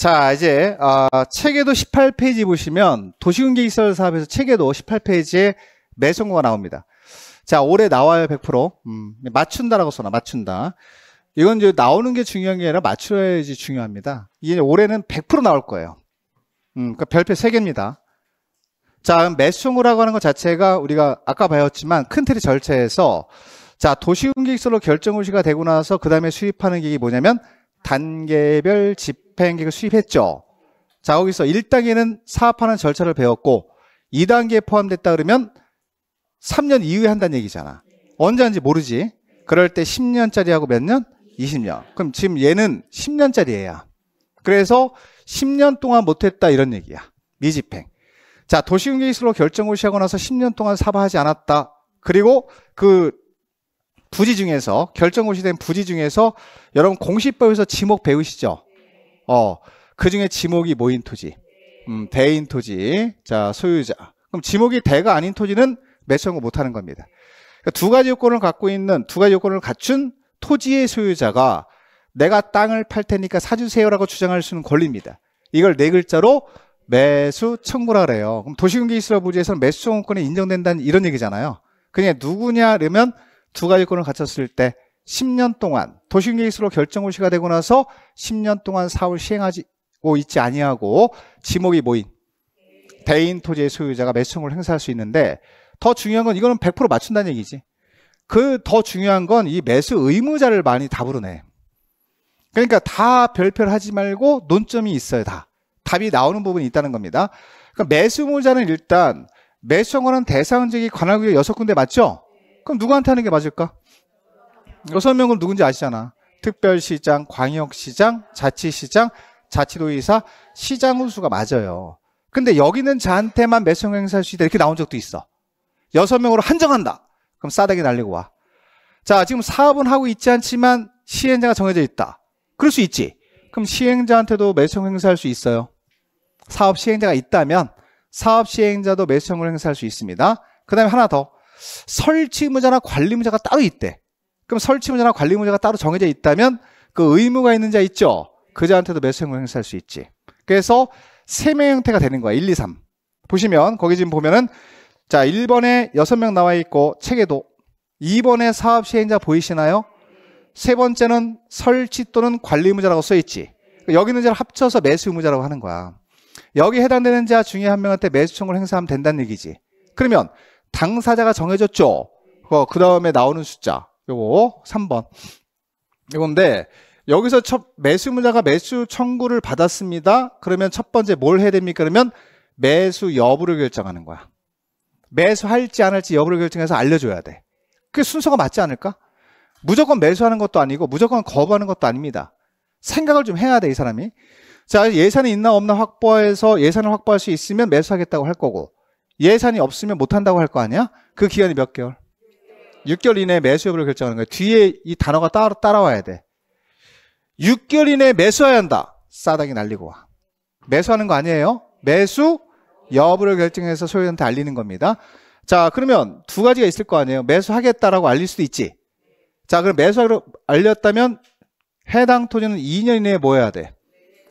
자, 이제 아, 책에도 18페이지 보시면 도시군계 시설 사업에서 책에도 18페이지에 매성고가 나옵니다. 자, 올해 나와요 100%. 음, 맞춘다라고 써놔. 맞춘다. 이건 이제 나오는 게 중요한 게 아니라 맞춰야지 중요합니다. 이게 올해는 100% 나올 거예요. 음, 그러니까 별표 3개입니다. 자, 매수송구라고 하는 것 자체가 우리가 아까 배웠지만 큰 틀이 절차에서 자, 도시군계획설로 결정 고시가 되고 나서 그 다음에 수입하는게 뭐냐면 단계별 집 집행계획을 수립했죠. 자, 거기서 1단계는 사업하는 절차를 배웠고 2단계에 포함됐다 그러면 3년 이후에 한다는 얘기잖아. 언제 하는지 모르지. 그럴 때 10년짜리 하고 몇 년? 20년. 그럼 지금 얘는 10년짜리 예요 그래서 10년 동안 못했다 이런 얘기야. 미집행. 자, 도시공개기술로 결정을 시하고 나서 10년 동안 사업하지 않았다. 그리고 그 부지 중에서 결정고시된 부지 중에서 여러분 공시법에서 지목 배우시죠? 어, 그 중에 지목이 모인 토지, 음, 대인 토지, 자 소유자. 그럼 지목이 대가 아닌 토지는 매수 청구 못하는 겁니다. 그러니까 두 가지 요건을 갖고 있는 두 가지 요건을 갖춘 토지의 소유자가 내가 땅을 팔 테니까 사주세요라고 주장할 수는 권리입니다. 이걸 네 글자로 매수 청구라 그래요. 그럼 도시공기시설 부지에서는 매수 청구권이 인정된다는 이런 얘기잖아요. 그냥 누구냐 그러면 두 가지 권을 갖췄을 때 10년 동안 도시 계획수로 결정고시가 되고 나서 10년 동안 사후 시행하고 있지 아니하고 지목이 모인 대인 토지의 소유자가 매수청을 행사할 수 있는데 더 중요한 건 이거는 100% 맞춘다는 얘기지. 그 더 중요한 건 이 매수 의무자를 많이 답으로 내. 그러니까 다별표를 하지 말고 논점이 있어야 다. 답이 나오는 부분이 있다는 겁니다. 그러니까 매수의무자는 일단 매수청하는 대상적이 관할구역 6군데 맞죠? 그럼 누구한테 하는 게 맞을까? 그 설명은 누군지 아시잖아. 특별시장, 광역시장, 자치시장, 자치도의사, 시장 훈수가 맞아요. 근데 여기는 저한테만 매수형 행사할 수 있다 이렇게 나온 적도 있어. 여섯 명으로 한정한다. 그럼 싸대기 날리고 와. 자, 지금 사업은 하고 있지 않지만 시행자가 정해져 있다. 그럴 수 있지. 그럼 시행자한테도 매수형 행사할 수 있어요. 사업 시행자가 있다면 사업 시행자도 매수형을 행사할 수 있습니다. 그 다음에 하나 더. 설치 의무자나 관리 의무자가 따로 있대. 그럼 설치 문제나 관리 문제가 따로 정해져 있다면 그 의무가 있는 자 있죠. 그자한테도 매수 행위 행사할 수 있지. 그래서 세매 형태가 되는 거야. 1, 2, 3. 보시면 거기 지금 보면은 자, 1번에 6명 나와 있고 책에도 2번에 사업 시행자 보이시나요? 세 번째는 설치 또는 관리 의무자라고 써 있지. 여기 있는 자를 합쳐서 매수 의무자라고 하는 거야. 여기 해당되는 자 중에 한 명한테 매수 청구를 행사하면 된다는 얘기지. 그러면 당사자가 정해졌죠. 어, 그 다음에 나오는 숫자 요거 3번. 이건데 여기서 첫 매수문자가 매수 청구를 받았습니다. 그러면 첫 번째 뭘 해야 됩니까? 그러면 매수 여부를 결정하는 거야. 매수할지 안 할지 여부를 결정해서 알려줘야 돼. 그게 순서가 맞지 않을까? 무조건 매수하는 것도 아니고 무조건 거부하는 것도 아닙니다. 생각을 좀 해야 돼, 이 사람이. 자, 예산이 있나 없나 확보해서 예산을 확보할 수 있으면 매수하겠다고 할 거고 예산이 없으면 못한다고 할 거 아니야? 그 기간이 몇 개월? 6개월 이내에 매수 여부를 결정하는 거예요. 뒤에 이 단어가 따라, 따라와야 돼. 6개월 이내에 매수해야 한다. 싸다기 날리고 와. 매수하는 거 아니에요? 매수 여부를 결정해서 소유자한테 알리는 겁니다. 자, 그러면 두 가지가 있을 거 아니에요? 매수하겠다라고 알릴 수도 있지. 자, 그럼 매수하기로 알렸다면 해당 토지는 2년 이내에 뭐 해야 돼?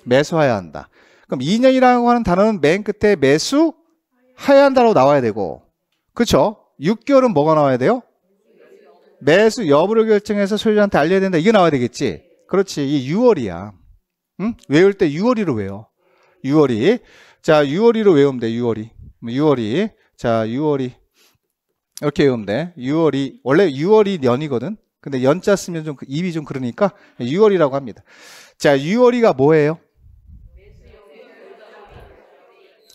매수해야 한다. 그럼 2년이라고 하는 단어는 맨 끝에 매수 해야 한다고 라 나와야 되고. 그쵸 6개월은 뭐가 나와야 돼요? 매수 여부를 결정해서 소유자한테 알려야 된다. 이게 나와야 되겠지. 그렇지. 이 6월이야. 응? 외울 때 6월이로 외워. 6월이. 자, 6월이로 외우면 돼. 6월이. 6월이. 자, 6월이. 이렇게 외우면 돼. 6월이. 원래 6월이 년이거든 근데 연자 쓰면 좀 그 입이 좀 그러니까 6월이라고 합니다. 자, 6월이가 뭐예요?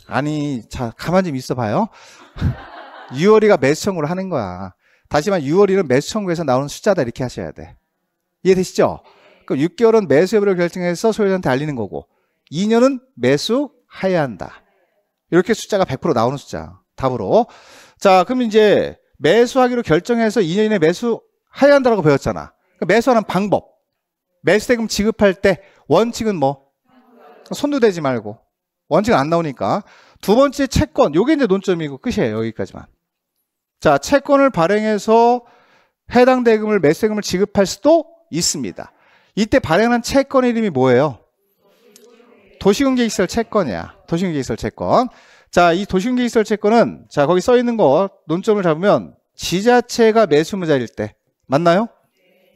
아니, 자, 가만 좀 있어 봐요. 6월이가 매수청으로 하는 거야. 다시 말해 6월일은 매수 청구에서 나오는 숫자다 이렇게 하셔야 돼. 이해되시죠? 그럼 6개월은 매수 여부를 결정해서 소유자한테 알리는 거고 2년은 매수 하야 한다. 이렇게 숫자가 100% 나오는 숫자. 답으로. 자, 그럼 이제 매수하기로 결정해서 2년 이내 매수 하야 한다라고 배웠잖아. 그러니까 매수하는 방법. 매수대금 지급할 때 원칙은 뭐? 손도 대지 말고. 원칙은 안 나오니까. 두 번째 채권. 요게 이제 논점이고 끝이에요. 여기까지만. 자, 채권을 발행해서 해당 대금을 매세금을 지급할 수도 있습니다. 이때 발행한 채권 이름이 뭐예요? 도시공개시설 채권이야. 도시공개시설 채권. 자, 이 도시공개시설 채권은 자 거기 써 있는 거 논점을 잡으면 지자체가 매수무자일 때 맞나요?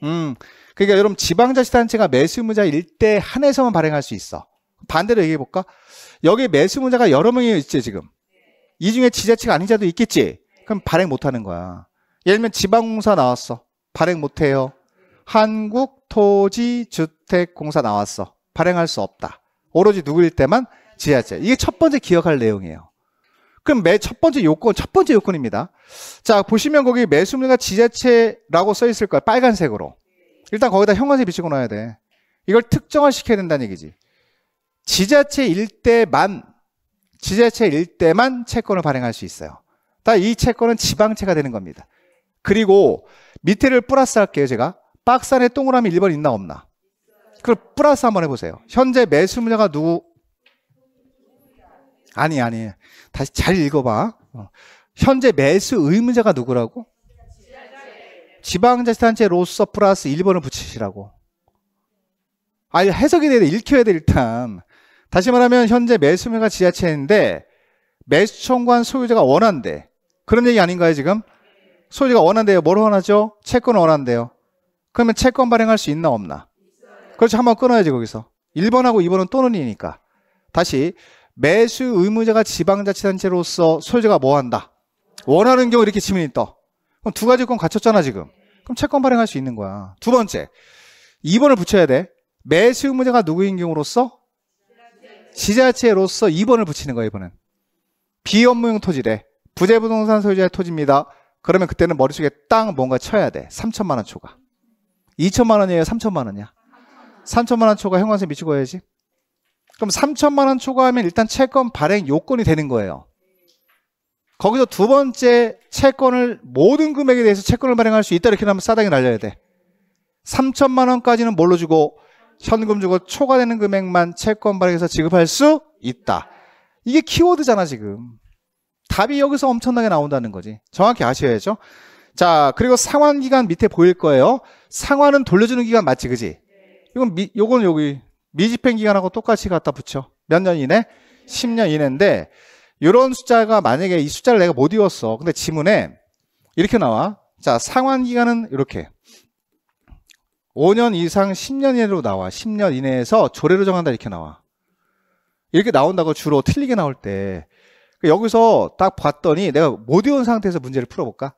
음, 그러니까 여러분 지방자치단체가 매수무자일 때 한해서만 발행할 수 있어. 반대로 얘기해 볼까? 여기 매수무자가 여러 명이 있지 지금. 이 중에 지자체가 아닌 자도 있겠지. 그럼 발행 못하는 거야. 예를 들면 지방공사 나왔어. 발행 못해요. 한국토지주택공사 나왔어. 발행할 수 없다. 오로지 누구일 때만 지하철. 이게 첫 번째 기억할 내용이에요. 그럼 매 첫 번째 요건, 첫 번째 요건입니다. 자, 보시면 거기 매수물가 지자체라고 써 있을 거야. 빨간색으로. 일단 거기다 형광색 비치고 놔야 돼. 이걸 특정화 시켜야 된다는 얘기지. 지자체 일대만, 지자체 일대만 채권을 발행할 수 있어요. 다이 채권은 지방채가 되는 겁니다. 그리고 밑에를 플러스 할게요, 제가. 박스 안에 동그라미 1번 있나 없나? 그걸 플러스 한번 해보세요. 현재 매수물자가 누구? 아니, 아니. 다시 잘 읽어봐. 어. 현재 매수 의문자가 누구라고? 지방자치단체 로서 플러스 1번을 붙이시라고. 아, 해석이 돼야 돼. 읽혀야 돼, 일단. 다시 말하면 현재 매수물가 지자체인데 매수청구한 소유자가 원한데 그런 얘기 아닌가요, 지금? 소유자가 원한대요. 뭘 원하죠? 채권을 원한대요. 그러면 채권 발행할 수 있나 없나? 그렇지, 한번 끊어야지, 거기서. 1번하고 2번은 또는이니까. 다시, 매수 의무자가 지방자치단체로서 소유자가 뭐 한다? 원하는 경우 이렇게 지문이 떠. 그럼 두 가지 건 갖췄잖아, 지금. 그럼 채권 발행할 수 있는 거야. 두 번째, 2번을 붙여야 돼. 매수 의무자가 누구인 경우로서? 지자체로서 2번을 붙이는 거야, 이번엔 비업무용 토지래. 부재부동산 소유자의 토지입니다. 그러면 그때는 머릿속에 땅 뭔가 쳐야 돼. 3천만 원 초과. 2천만 원이에요? 3천만 원이야? 3천만 원 초과 현관세 미치고 해야지. 그럼 3천만 원 초과하면 일단 채권 발행 요건이 되는 거예요. 거기서 두 번째 채권을 모든 금액에 대해서 채권을 발행할 수 있다 이렇게 하면 싸당이 날려야 돼. 3천만 원까지는 뭘로 주고 현금 주고 초과되는 금액만 채권 발행해서 지급할 수 있다. 이게 키워드잖아 지금. 답이 여기서 엄청나게 나온다는 거지 정확히 아셔야죠 자 그리고 상환 기간 밑에 보일 거예요 상환은 돌려주는 기간 맞지 그지 이건 미, 요건 여기 미집행 기간하고 똑같이 갖다 붙여 몇 년 이내 10년 이내인데 요런 숫자가 만약에 이 숫자를 내가 못이웠어 근데 지문에 이렇게 나와 자 상환 기간은 이렇게 5년 이상 10년 이내로 나와 10년 이내에서 조례로 정한다 이렇게 나와 이렇게 나온다고 주로 틀리게 나올 때그 여기서 딱 봤더니 내가 못 외운 상태에서 문제를 풀어볼까?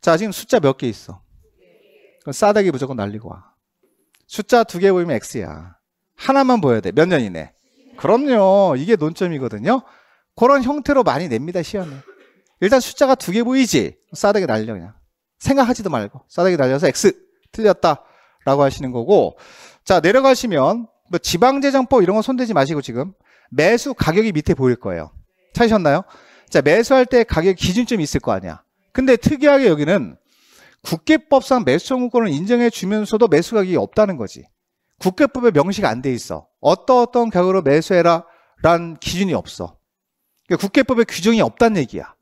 자, 지금 숫자 몇 개 있어? 그럼 싸대기 무조건 날리고 와. 숫자 두 개 보이면 X야. 하나만 보여야 돼. 몇 년이네? 그럼요. 이게 논점이거든요. 그런 형태로 많이 냅니다, 시험에 일단 숫자가 두 개 보이지? 싸대기 날려, 그냥. 생각하지도 말고. 싸대기 날려서 X. 틀렸다. 라고 하시는 거고. 자, 내려가시면, 뭐 지방재정법 이런 거 손대지 마시고 지금. 매수 가격이 밑에 보일 거예요. 찾으셨나요? 자, 매수할 때 가격 기준점이 있을 거 아니야. 근데 특이하게 여기는 국계법상 매수 청구권을 인정해 주면서도 매수 가격이 없다는 거지. 국계법에 명시가 안 돼 있어. 어떠어떤 가격으로 매수해라 란 기준이 없어. 그러니까 국계법에 규정이 없다는 얘기야.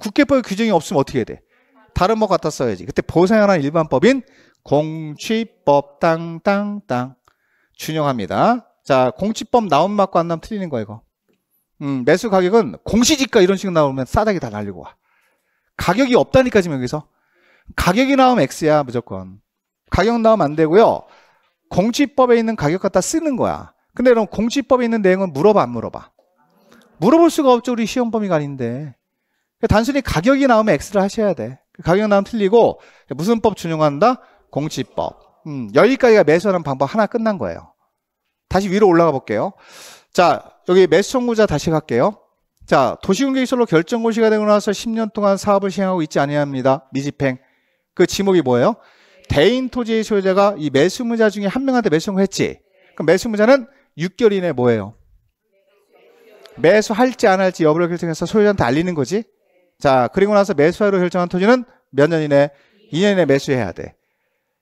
국계법에 규정이 없으면 어떻게 돼? 다른 법 갖다 써야지. 그때 보상하는 일반법인 공취법 땅땅땅 준용합니다. 자, 공취법 나온 맛과 안 나면 틀리는 거 이거. 음, 매수 가격은 공시지가 이런 식으로 나오면 싸다기 다 날리고 와. 가격이 없다니까 지금 여기서. 가격이 나오면 X야 무조건. 가격 나오면 안 되고요. 공시법에 있는 가격 갖다 쓰는 거야. 근데 그럼 공시법에 있는 내용은 물어봐 안 물어봐? 물어볼 수가 없죠 우리 시험 범위가 아닌데. 단순히 가격이 나오면 X를 하셔야 돼. 가격 나오면 틀리고 무슨 법 준용한다? 공시법. 음, 여기까지가 매수하는 방법 하나 끝난 거예요. 다시 위로 올라가 볼게요. 자, 여기 매수 청구자 다시 갈게요. 자, 도시공개시설로 결정 고시가 되고 나서 10년 동안 사업을 시행하고 있지 아니합니다. 미집행. 그 지목이 뭐예요? 대인 토지의 소유자가 이 매수무자 중에 한 명한테 매수 청구했지. 그 매수무자는 6개월 이내 뭐예요? 매수할지 안 할지 여부를 결정해서 소유자한테 알리는 거지. 자, 그리고 나서 매수하로 결정한 토지는 몇 년 이내? 2년 이내 매수해야 돼.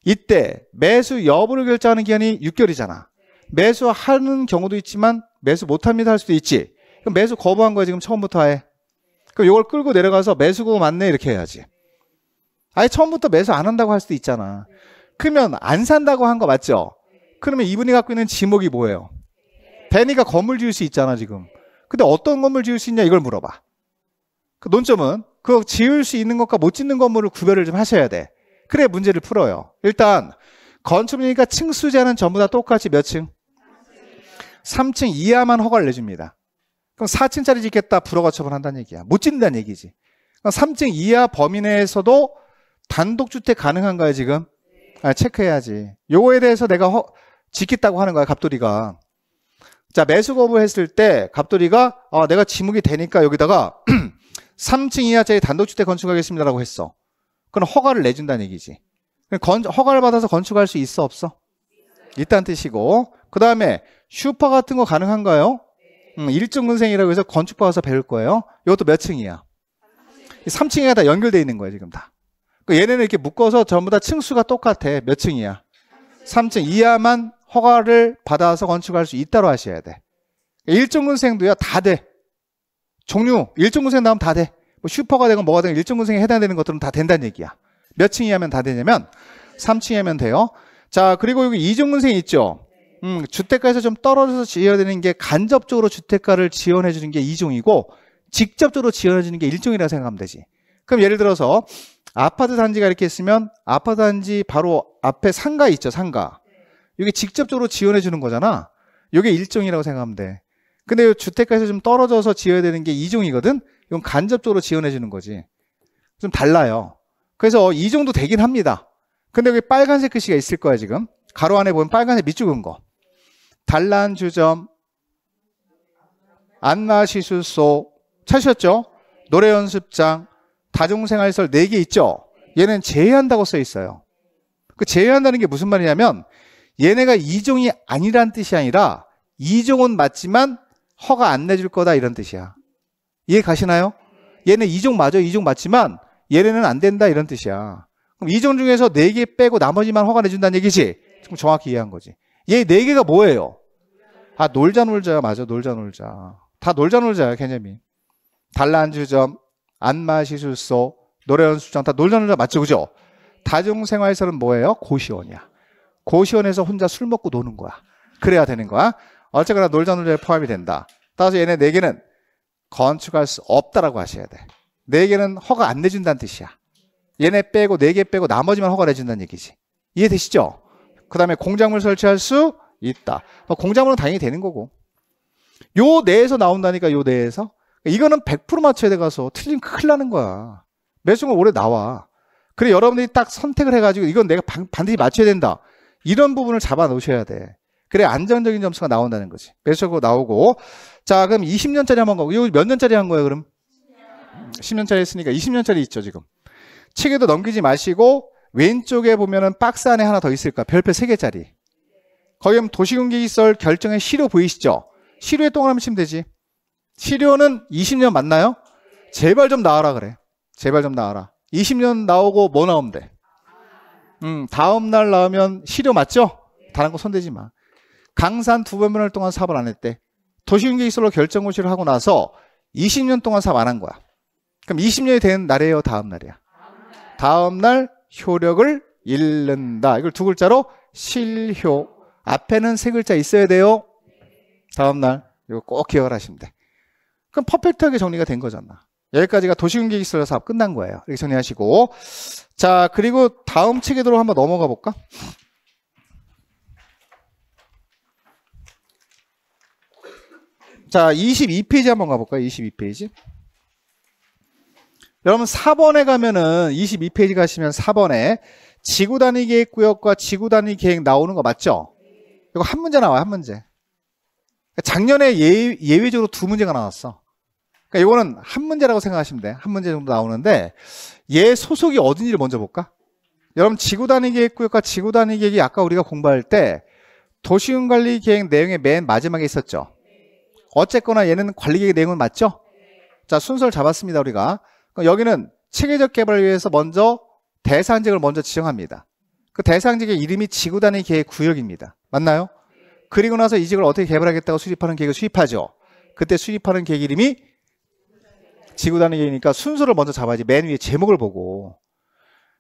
이때 매수 여부를 결정하는 기한이 6개월이잖아. 매수하는 경우도 있지만 매수 못합니다 할 수도 있지. 그럼 매수 거부한 거야 지금 처음부터 아예. 그럼 이걸 끌고 내려가서 매수고 맞네 이렇게 해야지. 아예 처음부터 매수 안 한다고 할 수도 있잖아. 크면 안 산다고 한 거 맞죠? 그러면 이분이 갖고 있는 지목이 뭐예요? 대니가 건물 지을 수 있잖아 지금. 근데 어떤 건물 지을 수 있냐 이걸 물어봐. 그 논점은 그 지을 수 있는 것과 못 짓는 건물을 구별을 좀 하셔야 돼. 그래 야 문제를 풀어요. 일단 건축이니까 층수제는 전부 다 똑같이 몇 층? 3층 이하만 허가를 내줍니다. 그럼 4층짜리 짓겠다 불허가 처분한다는 얘기야. 못 짓는다는 얘기지. 3층 이하 범위 내에서도 단독주택 가능한가요 지금? 아, 체크해야지. 요거에 대해서 내가 허, 지켰다고 하는 거야 갑돌이가. 자 매수 거부했을 때 갑돌이가 아, 내가 지목이 되니까 여기다가 3층 이하짜리 단독주택 건축하겠습니다라고 했어. 그럼 허가를 내준다는 얘기지. 건, 허가를 받아서 건축할 수 있어 없어? 일단 뜻이고 그 다음에 슈퍼 같은 거 가능한가요? 음, 일종 근생이라고 해서 건축 받아서 배울 거예요 이것도 몇 층이야? 3층에 다연결되어 있는 거예요 지금 다 그 얘네는 이렇게 묶어서 전부 다 층수가 똑같아 몇 층이야? 3층 이하만 허가를 받아서 건축할 수 있다로 하셔야 돼1종 근생도요 다돼 종류 1종 근생 나오면 다돼 뭐 슈퍼가 되건 뭐가 되건 1종 근생에 해당되는 것들은 다 된다는 얘기야 몇 층이면 다 되냐면 3층이면 돼요. 자, 그리고 여기 이중문생 있죠. 음, 주택가에서 좀 떨어져서 지어야 되는 게 간접적으로 주택가를 지원해 주는 게2중이고 직접적으로 지원해 주는 게 1종이라고 생각하면 되지. 그럼 예를 들어서 아파트 단지가 이렇게 있으면 아파트 단지 바로 앞에 상가 있죠, 상가. 이게 직접적으로 지원해 주는 거잖아. 이게 1종이라고 생각하면 돼. 근데 주택가에서 좀 떨어져서 지어야 되는 게2중이거든 이건 간접적으로 지원해 주는 거지. 좀 달라요. 그래서 이 정도 되긴 합니다. 근데 여기 빨간색 글씨가 있을 거야, 지금. 가로 안에 보면 빨간색 밑줄은 거. 단란 주점, 안마시술소, 찾으셨죠? 노래 연습장, 다중생활설 4개 있죠? 얘는 제외한다고 써 있어요. 그 제외한다는 게 무슨 말이냐면 얘네가 이종이 아니란 뜻이 아니라 이종은 맞지만 허가 안 내줄 거다 이런 뜻이야. 이해 가시나요? 얘네 이종 맞아. 이종 맞지만 얘네는 안 된다 이런 뜻이야. 그럼 이 종 중에서 네 개 빼고 나머지만 허가내준다는 얘기지? 그럼 정확히 이해한 거지. 얘 네개가 뭐예요? 아, 놀자 놀자 맞아 놀자 놀자. 다 놀자 놀자 개념이. 달란주점 안마시술소, 노래연수장 다 놀자 놀자 맞죠 그죠? 다중생활에서는 뭐예요? 고시원이야. 고시원에서 혼자 술 먹고 노는 거야. 그래야 되는 거야. 어쨌거나 놀자 놀자에 포함이 된다. 따라서 얘네 네개는 건축할 수 없다라고 하셔야 돼. 네 개는 허가 안 내준다는 뜻이야. 얘네 빼고 네 개 빼고 나머지만 허가를 해준다는 얘기지. 이해되시죠? 그 다음에 공작물 설치할 수 있다. 뭐 공작물은 당연히 되는 거고. 요 내에서 나온다니까 요 내에서. 이거는 100% 맞춰야 돼가서 틀리면 큰일 나는 거야. 매수금 올해 나와. 그래 여러분들이 딱 선택을 해가지고 이건 내가 반드시 맞춰야 된다. 이런 부분을 잡아 놓으셔야 돼. 그래 안정적인 점수가 나온다는 거지. 매수금 나오고. 자 그럼 20년짜리 한 번 가고 이거 몇 년짜리 한 거야 그럼? 10년짜리 했으니까 20년짜리 있죠, 지금. 책에도 넘기지 마시고 왼쪽에 보면은 박스 안에 하나 더 있을까? 별표 3개짜리. 거기 보도시공기기설 결정의 시료 보이시죠? 시료에 동그라미 치면 되지. 시료는 20년 맞나요? 제발 좀 나와라 그래. 제발 좀 나와라. 20년 나오고 뭐 나오면 돼? 음, 다음 날 나오면 시료 맞죠? 다른 거 손대지 마. 강산 두 번을 동안 사업을 안 했대. 도시윤기기설로 결정고시를 하고 나서 20년 동안 사업 안 한 거야. 그럼 20년이 된 날이에요? 다음 날이야? 다음 날 효력을 잃는다. 이걸 두 글자로 실효. 앞에는 세 글자 있어야 돼요. 다음 날 이거 꼭 기억을 하시면 돼. 그럼 퍼펙트하게 정리가 된 거잖아. 여기까지가 도시공개기술 사업 끝난 거예요. 이렇게 정리하시고 자 그리고 다음 책에도로 한번 넘어가 볼까? 자 22페이지 한번 가볼까요? 22페이지. 여러분 4번에 가면은 22페이지 가시면 4번에 지구 단위 계획 구역과 지구 단위 계획 나오는 거 맞죠? 이거 한 문제 나와요, 한 문제. 그러니까 작년에 예, 예외적으로 두 문제가 나왔어. 그러니까 이거는 한 문제라고 생각하시면 돼. 한 문제 정도 나오는데 얘 소속이 어딘지를 먼저 볼까? 여러분 지구 단위 계획 구역과 지구 단위 계획이 아까 우리가 공부할 때 도시군 관리 계획 내용의 맨 마지막에 있었죠. 어쨌거나 얘는 관리 계획 내용은 맞죠? 자, 순서를 잡았습니다, 우리가. 그러니까 여기는 체계적 개발을 위해서 먼저 대상직을 먼저 지정합니다. 그 대상직의 이름이 지구단위 계획 구역입니다. 맞나요? 그리고 나서 이 직을 어떻게 개발하겠다고 수립하는 계획을 수립하죠. 그때 수립하는 계획 이름이 지구단위 계획이니까 순서를 먼저 잡아야지 맨 위에 제목을 보고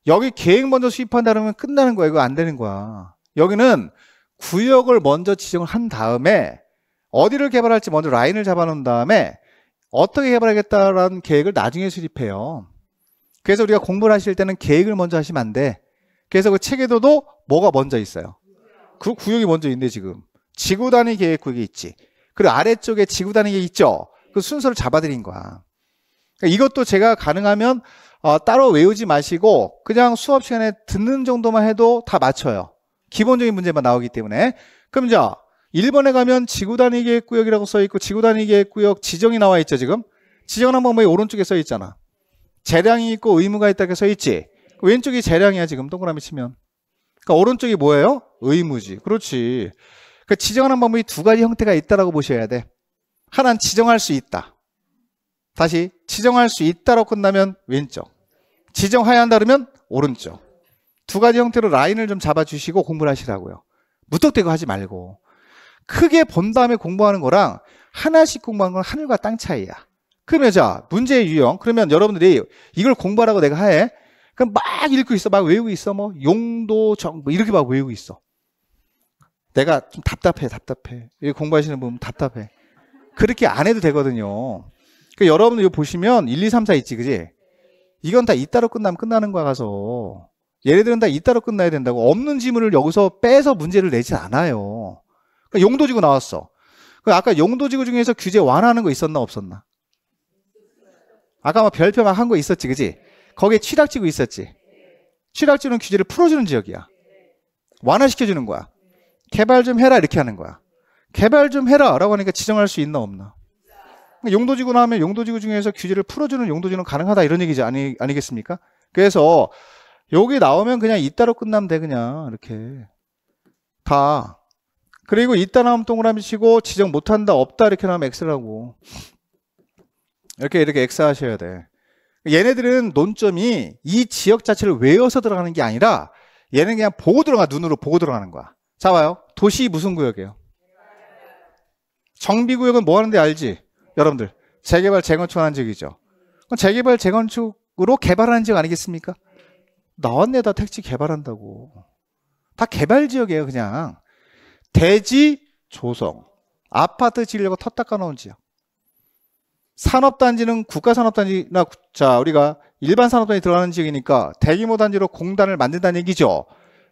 여기 계획 먼저 수입한다면 끝나는 거야. 이거 안 되는 거야. 여기는 구역을 먼저 지정을 한 다음에 어디를 개발할지 먼저 라인을 잡아놓은 다음에 어떻게 개발하겠다라는 계획을 나중에 수립해요. 그래서 우리가 공부를 하실 때는 계획을 먼저 하시면 안 돼. 그래서 그 체계도도 뭐가 먼저 있어요. 그 구역이 먼저 있네 지금. 지구 단위 계획 구역이 있지. 그리고 아래쪽에 지구 단위 계획 있죠. 그 순서를 잡아드린 거야. 그러니까 이것도 제가 가능하면 어, 따로 외우지 마시고 그냥 수업 시간에 듣는 정도만 해도 다 맞춰요. 기본적인 문제만 나오기 때문에. 그럼 이제 1번에 가면 지구 단위계 획 구역이라고 써 있고 지구 단위계 획 구역 지정이 나와 있죠 지금 지정한 방법이 오른쪽에 써 있잖아 재량이 있고 의무가 있다 이써 있지 왼쪽이 재량이야 지금 동그라미 치면 그러니까 오른쪽이 뭐예요? 의무지 그렇지 그 지정하는 방법이 두 가지 형태가 있다라고 보셔야 돼 하나는 지정할 수 있다 다시 지정할 수있다라고 끝나면 왼쪽 지정하여 한다 그러면 오른쪽 두 가지 형태로 라인을 좀 잡아주시고 공부를 하시라고요 무턱대고 하지 말고 크게 본 다음에 공부하는 거랑 하나씩 공부하는 건 하늘과 땅 차이야. 그러면 자, 문제의 유형. 그러면 여러분들이 이걸 공부하라고 내가 해. 그럼 막 읽고 있어. 막 외우고 있어. 뭐 용도, 정, 뭐 이렇게 막 외우고 있어. 내가 좀 답답해, 답답해. 공부하시는 분 답답해. 그렇게 안 해도 되거든요. 그러니까 여러분들 이거 보시면 1, 2, 3, 4 있지, 그지? 이건 다 이따로 끝나면 끝나는 거야, 가서. 얘네들은 다 이따로 끝나야 된다고. 없는 지문을 여기서 빼서 문제를 내지 않아요. 그러니까 용도지구 나왔어. 그 아까 용도지구 중에서 규제 완화하는 거 있었나 없었나? 아까 뭐 막 별표 막 한 거 있었지, 그지? 거기에 취락지구 있었지. 취락지구는 규제를 풀어주는 지역이야. 완화시켜주는 거야. 개발 좀 해라 이렇게 하는 거야. 개발 좀 해라라고 하니까 지정할 수 있나 없나? 그러니까 용도지구 나오면 용도지구 중에서 규제를 풀어주는 용도지구는 가능하다 이런 얘기지 아니 아니겠습니까? 그래서 여기 나오면 그냥 이따로 끝나면 돼 그냥 이렇게 다 그리고 있다 나오면 동그라미 치고 지적 못한다 없다 이렇게 나오면 X라고 이렇게 이렇게 X 하셔야 돼 얘네들은 논점이 이 지역 자체를 외워서 들어가는 게 아니라 얘는 그냥 보고 들어가 눈으로 보고 들어가는 거야 자 봐요 도시 무슨 구역이에요 정비구역은 뭐 하는데 알지 여러분들 재개발 재건축하는 지역이죠 그럼 재개발 재건축으로 개발하는 지역 아니겠습니까 나왔네 다 택지 개발한다고 다 개발 지역이에요 그냥 대지 조성, 아파트 지으려고 터 닦아놓은 지역. 산업단지는 국가산업단지나 자 우리가 일반 산업단지 들어가는 지역이니까 대규모 단지로 공단을 만든다는 얘기죠.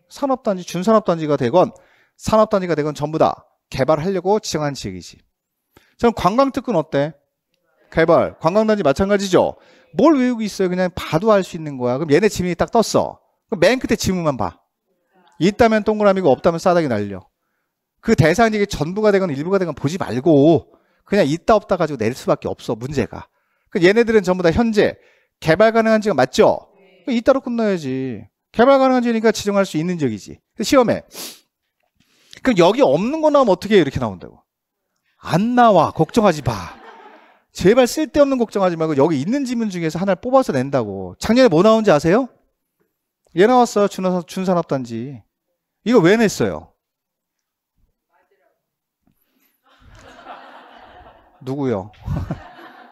산업단지, 준산업단지가 되건 산업단지가 되건 전부 다 개발하려고 지정한 지역이지. 그럼 관광특근 어때? 개발, 관광단지 마찬가지죠. 뭘 외우고 있어요? 그냥 봐도 알 수 있는 거야. 그럼 얘네 지문이 딱 떴어. 그럼 맨 끝에 지문만 봐. 있다면 동그라미고 없다면 싸다기 날려. 그 대상이 전부가 되건 일부가 되건 보지 말고 그냥 있다 없다 가지고 낼 수밖에 없어 문제가 그 얘네들은 전부 다 현재 개발 가능한 지가 맞죠? 네. 그 이따로 끝나야지 개발 가능한 지니까 지정할 수 있는 지역이지 시험에 그럼 여기 없는 거 나오면 어떻게 이렇게 나온다고 안 나와 걱정하지 마 제발 쓸데없는 걱정하지 말고 여기 있는 지문 중에서 하나를 뽑아서 낸다고 작년에 뭐 나온지 아세요? 얘 나왔어요 준산업단지 이거 왜 냈어요? 누구요?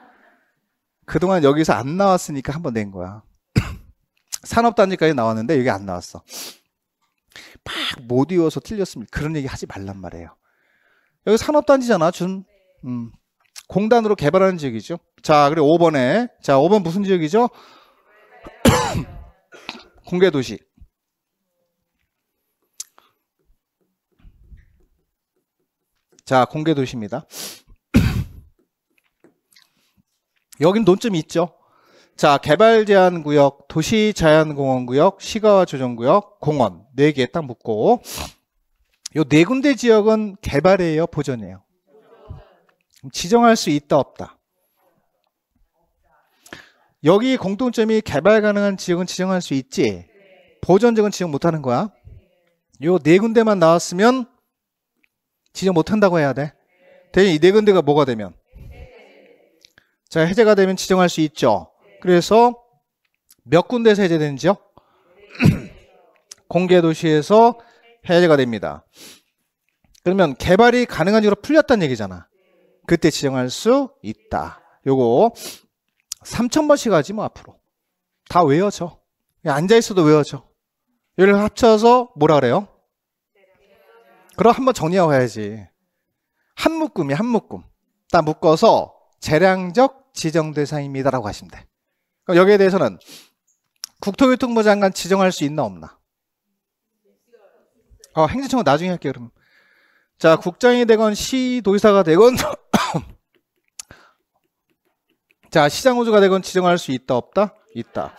그동안 여기서 안 나왔으니까 한 번 낸 거야. 산업단지까지 나왔는데 여기 안 나왔어. 막못 이어서 틀렸습니다. 그런 얘기 하지 말란 말이에요. 여기 산업단지잖아, 준. 음, 공단으로 개발하는 지역이죠. 자, 그리고 5번에. 자, 5번 무슨 지역이죠? 공개도시. 자, 공개도시입니다. 여긴 논점이 있죠. 자, 개발 제한 구역, 도시 자연 공원 구역, 시가와 조정 구역, 공원 네 개 딱 묶고 요 네 군데 지역은 개발이에요, 보전이에요. 지정할 수 있다 없다. 여기 공통점이 개발 가능한 지역은 지정할 수 있지. 보전 지역은 지정 못 하는 거야. 요 네 군데만 나왔으면 지정 못 한다고 해야 돼. 대신 이네 군데가 뭐가 되면 자, 해제가 되면 지정할 수 있죠. 그래서 몇 군데에서 해제되는지요? 공개 도시에서 해제가 됩니다. 그러면 개발이 가능한 지로 풀렸다는 얘기잖아. 그때 지정할 수 있다. 요거 3,000번씩 하지 뭐 앞으로. 다 외워져. 앉아있어도 외워져. 얘를 합쳐서 뭐라 그래요? 그럼 한번 정리하고 해야지. 한 묶음이 한 묶음. 딱 묶어서 재량적 지정 대상입니다라고 하시면 돼. 그럼 그러니까 여기에 대해서는 국토교통부 장관 지정할 수 있나 없나? 어, 행정청은 나중에 할게요, 그럼. 자, 국장이 되건 시도의사가 되건 자, 시장 우주가 되건 지정할 수 있다 없다? 있다.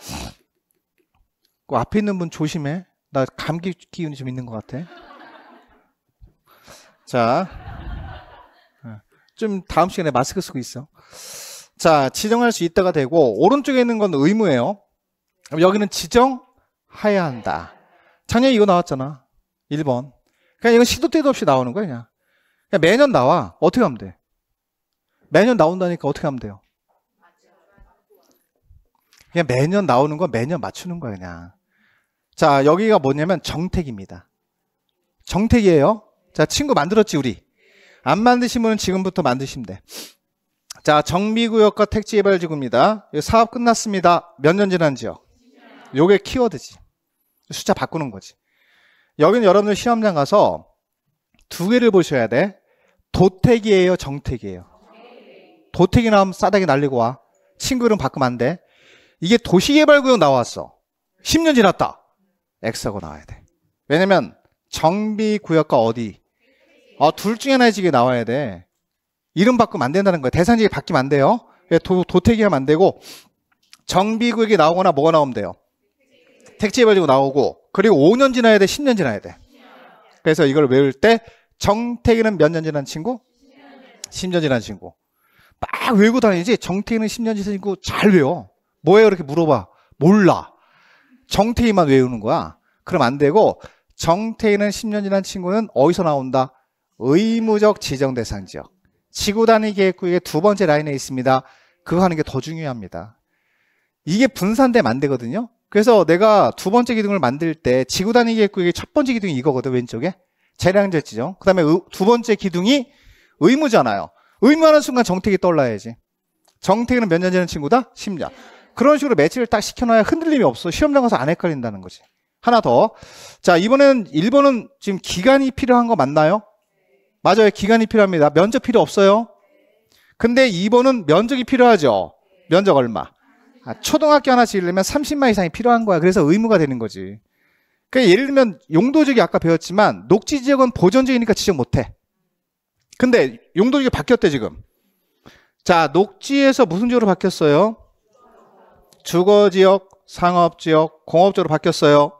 그 앞에 있는 분 조심해. 나 감기 기운이 좀 있는 것 같아. 자, 예. 좀 다음 시간에 마스크 쓰고 있어. 자, 지정할 수 있다가 되고 오른쪽에 있는 건 의무예요. 그럼 여기는 지정하야 한다. 작년에 이거 나왔잖아. 1번. 그냥 이건 시도 때도 없이 나오는 거야, 그냥. 그냥 매년 나와. 어떻게 하면 돼? 매년 나온다니까 어떻게 하면 돼요? 그냥 매년 나오는 거 매년 맞추는 거야, 그냥. 자, 여기가 뭐냐면 정택입니다. 정택이에요. 자, 친구 만들었지, 우리? 안 만드신 분은 지금부터 만드시면 돼. 자, 정비구역과 택지개발지구입니다. 사업 끝났습니다. 몇 년 지난 지요 요게 키워드지. 숫자 바꾸는 거지. 여기는 여러분들 시험장 가서 두 개를 보셔야 돼. 도택이에요, 정택이에요. 도택이 나면 싸다기 날리고 와. 친구 이름 바꾸면 안 돼. 이게 도시개발구역 나왔어. 10년 지났다. X하고 나와야 돼. 왜냐면 정비구역과 어디? 어, 둘 중에 하나 의 지게 나와야 돼. 이름 바꾸면 안 된다는 거예요. 대산지 바뀌면 안 돼요. 예, 도, 도태기 하면 안 되고 정비구역이 나오거나 뭐가 나오면 돼요. 택지 해 가지고 나오고 그리고 5년 지나야 돼 10년 지나야 돼. 그래서 이걸 외울 때 정태기는 몇 년 지난 친구? 10년 지난 친구. 막 외우고 다니지 정태기는 10년 지난 친구 잘 외워. 뭐예요? 이렇게 물어봐. 몰라. 정태기만 외우는 거야. 그럼 안 되고 정태기는 10년 지난 친구는 어디서 나온다? 의무적 지정 대상 지역. 지구 단위계 획구역의두 번째 라인에 있습니다. 그거 하는 게 더 중요합니다. 이게 분산되면 안 되거든요. 그래서 내가 두 번째 기둥을 만들 때 지구 단위계 획구역의첫 번째 기둥이 이거거든 왼쪽에 재량절 지죠 그다음에 두 번째 기둥이 의무잖아요. 의무하는 순간 정택이 떠올라야지. 정택은 몇년전에 친구다? 10년. 그런 식으로 매치를 딱 시켜놔야 흔들림이 없어. 시험장 가서 안 헷갈린다는 거지. 하나 더. 자, 이번엔 일본은 지금 기간이 필요한 거 맞나요? 맞아요. 기간이 필요합니다. 면접 필요 없어요. 근데 2번은 면접이 필요하죠. 면접 얼마? 아, 초등학교 하나 지으려면 30만 이상이 필요한 거야. 그래서 의무가 되는 거지. 그러니까 예를 들면 용도지역이 아까 배웠지만 녹지 지역은 보존지역이니까 지적 못해. 근데 용도지역이 바뀌었대 지금. 자 녹지에서 무슨 지역으로 바뀌었어요? 주거지역, 상업지역, 공업지역으로 바뀌었어요.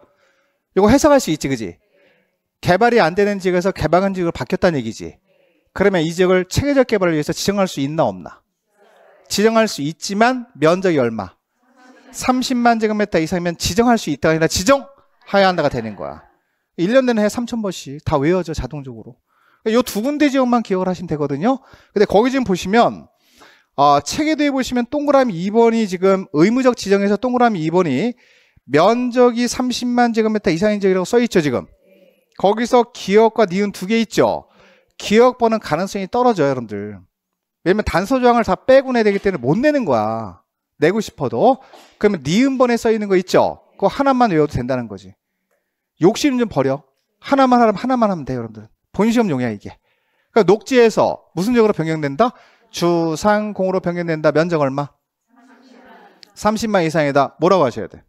이거 해석할 수 있지 그지? 개발이 안 되는 지역에서 개방한 지역으로 바뀌었다는 얘기지. 그러면 이 지역을 체계적 개발을 위해서 지정할 수 있나 없나? 지정할 수 있지만 면적이 얼마? 30만 제곱미터 이상이면 지정할 수 있다가 아니라 지정하야 여 한다가 되는 거야. 1년 내내 해3천번씩다 외워져 자동적으로. 이 두 군데 지역만 기억을 하시면 되거든요. 근데 거기 지금 보시면 어, 체계도에 보시면 동그라미 2번이 지금 의무적 지정에서 동그라미 2번이 면적이 30만 제곱미터 이상인 지역이라고 써 있죠 지금. 거기서 기억과 니은 두 개 있죠. 기억번은 가능성이 떨어져요, 여러분들. 왜냐면 단서 조항을 다 빼고 내야 되기 때문에 못 내는 거야. 내고 싶어도. 그러면 니은번에 써 있는 거 있죠. 그거 하나만 외워도 된다는 거지. 욕심 좀 버려. 하나만 하면 하나만 하면 돼, 여러분들. 본 시험 용이야, 이게. 그러니까 녹지에서 무슨 적으로 변경된다? 주상공으로 변경된다. 면적 얼마? 30만 이상이다. 뭐라고 하셔야 돼?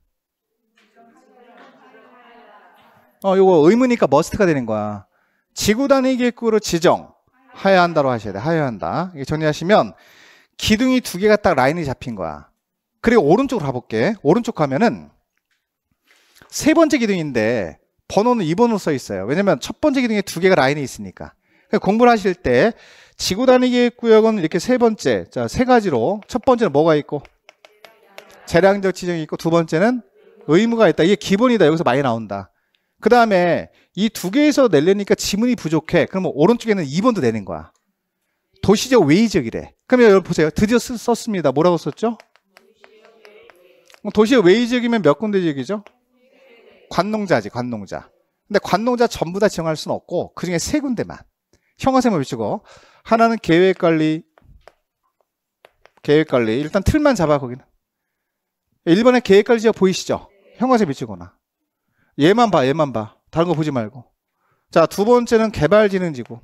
어, 요거 의무니까 머스트가 되는 거야. 지구 단위 기구로 지정. 하야 한다로 하셔야 돼. 하야 한다. 이게 정리하시면 기둥이 두 개가 딱 라인이 잡힌 거야. 그리고 오른쪽으로 가볼게. 오른쪽 가면은 세 번째 기둥인데 번호는 2번으로 써 있어요. 왜냐면 첫 번째 기둥에 두 개가 라인이 있으니까. 그러니까 공부를 하실 때 지구 단위 계획 구역은 이렇게 세 번째, 자, 세 가지로 첫 번째는 뭐가 있고 재량적 지정이 있고 두 번째는 의무가 있다. 이게 기본이다. 여기서 많이 나온다. 그 다음에 이 두 개에서 내려니까 지문이 부족해. 그러면 오른쪽에는 2번도 내는 거야. 도시적 외의적이래. 그러면 여러분 보세요. 드디어 쓰, 썼습니다. 뭐라고 썼죠? 도시적 외의적이면 몇 군데 적이죠 관농자지, 관농자. 근데 관농자 전부 다 지정할 수는 없고 그중에 세 군데만. 형아셈을 외치고 하나는 계획관리, 계획관리. 일단 틀만 잡아 거기는. 1번에 계획관리 지역 보이시죠? 형아셈 외치거나. 얘만 봐, 얘만 봐. 다른 거 보지 말고. 자, 두 번째는 개발지능지구.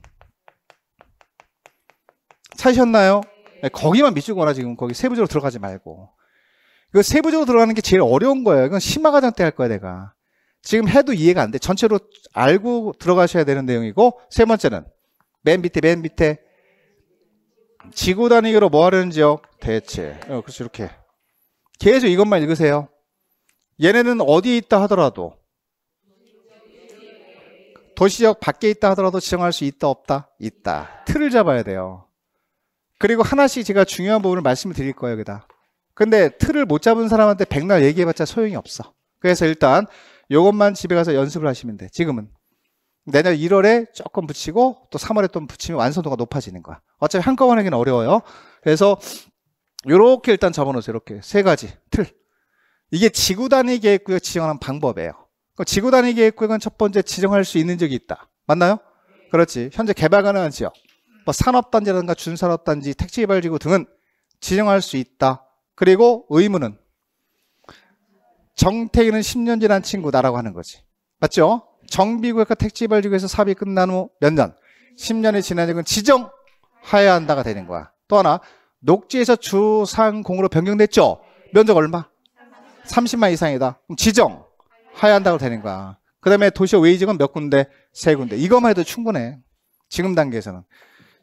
찾으셨나요? 네, 거기만 밑줄거나 지금 거기 세부적으로 들어가지 말고. 그 세부적으로 들어가는 게 제일 어려운 거예요. 이건 심화과정 때 할 거야, 내가. 지금 해도 이해가 안 돼. 전체로 알고 들어가셔야 되는 내용이고, 세 번째는 맨 밑에, 맨 밑에 지구 단위로 뭐 하려는 지역? 대체. 어, 그렇죠, 이렇게. 계속 이것만 읽으세요. 얘네는 어디에 있다 하더라도 도시역 밖에 있다 하더라도 지정할 수 있다 없다 있다 틀을 잡아야 돼요 그리고 하나씩 제가 중요한 부분을 말씀을 드릴 거예요 여기다 근데 틀을 못 잡은 사람한테 백날 얘기해봤자 소용이 없어 그래서 일단 요것만 집에 가서 연습을 하시면 돼 지금은 내년 1월에 조금 붙이고 또 3월에 또 붙이면 완성도가 높아지는 거야 어차피 한꺼번에 하기는 어려워요 그래서 요렇게 일단 잡아놓으세요 이렇게 세 가지 틀 이게 지구 단위 계획구역 지정하는 방법이에요 그러니까 지구 단위 계획구역은 첫 번째 지정할 수 있는 지역이 있다. 맞나요? 그렇지. 현재 개발 가능한 지역. 뭐 산업단지라든가 준산업단지, 택지개발지구 등은 지정할 수 있다. 그리고 의무는 정태기는 10년 지난 친구다라고 하는 거지. 맞죠? 정비구역과 택지개발지구에서 삽입이 끝난 후 몇 년? 10년이 지난 지역은 지정하여야 한다가 되는 거야. 또 하나, 녹지에서 주상공으로 변경됐죠? 면적 얼마? 30만 이상이다. 그럼 지정. 하야한다고 되는 거야. 그 다음에 도시 웨이직은 몇 군데? 세 군데. 이것만 해도 충분해. 지금 단계에서는.